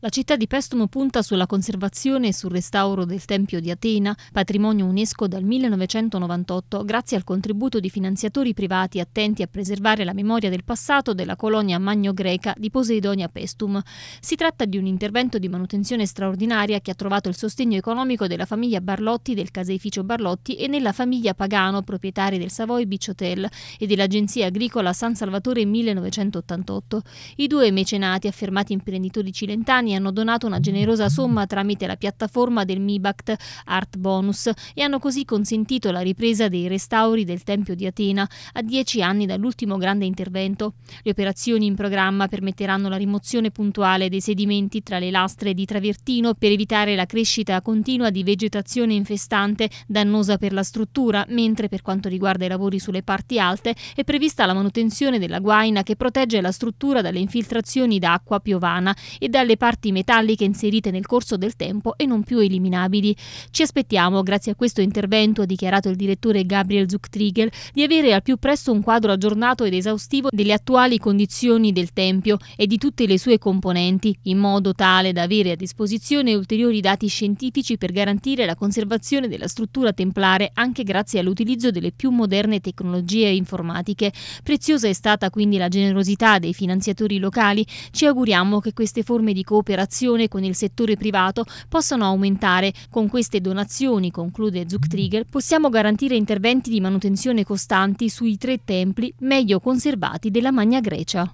La città di Pestum punta sulla conservazione e sul restauro del Tempio di Atena, patrimonio UNESCO dal 1998, grazie al contributo di finanziatori privati attenti a preservare la memoria del passato della colonia magno-greca di Poseidonia Pestum. Si tratta di un intervento di manutenzione straordinaria che ha trovato il sostegno economico della famiglia Barlotti del caseificio Barlotti e nella famiglia Pagano, proprietari del Savoy Beach Hotel e dell'agenzia agricola San Salvatore 1988. I due mecenati, affermati imprenditori cilentani, italiani hanno donato una generosa somma tramite la piattaforma del MIBACT Art Bonus e hanno così consentito la ripresa dei restauri del Tempio di Atena a dieci anni dall'ultimo grande intervento. Le operazioni in programma permetteranno la rimozione puntuale dei sedimenti tra le lastre di Travertino per evitare la crescita continua di vegetazione infestante dannosa per la struttura, mentre per quanto riguarda i lavori sulle parti alte è prevista la manutenzione della guaina che protegge la struttura dalle infiltrazioni d'acqua piovana e dalle parti parti metalliche inserite nel corso del tempo e non più eliminabili. Ci aspettiamo, grazie a questo intervento, ha dichiarato il direttore Gabriel Zucktriegel, di avere al più presto un quadro aggiornato ed esaustivo delle attuali condizioni del Tempio e di tutte le sue componenti, in modo tale da avere a disposizione ulteriori dati scientifici per garantire la conservazione della struttura templare anche grazie all'utilizzo delle più moderne tecnologie informatiche. Preziosa è stata quindi la generosità dei finanziatori locali, ci auguriamo che queste forme di cooperazione cooperazione con il settore privato possono aumentare. Con queste donazioni, conclude Zucktrigger, possiamo garantire interventi di manutenzione costanti sui tre templi meglio conservati della Magna Grecia.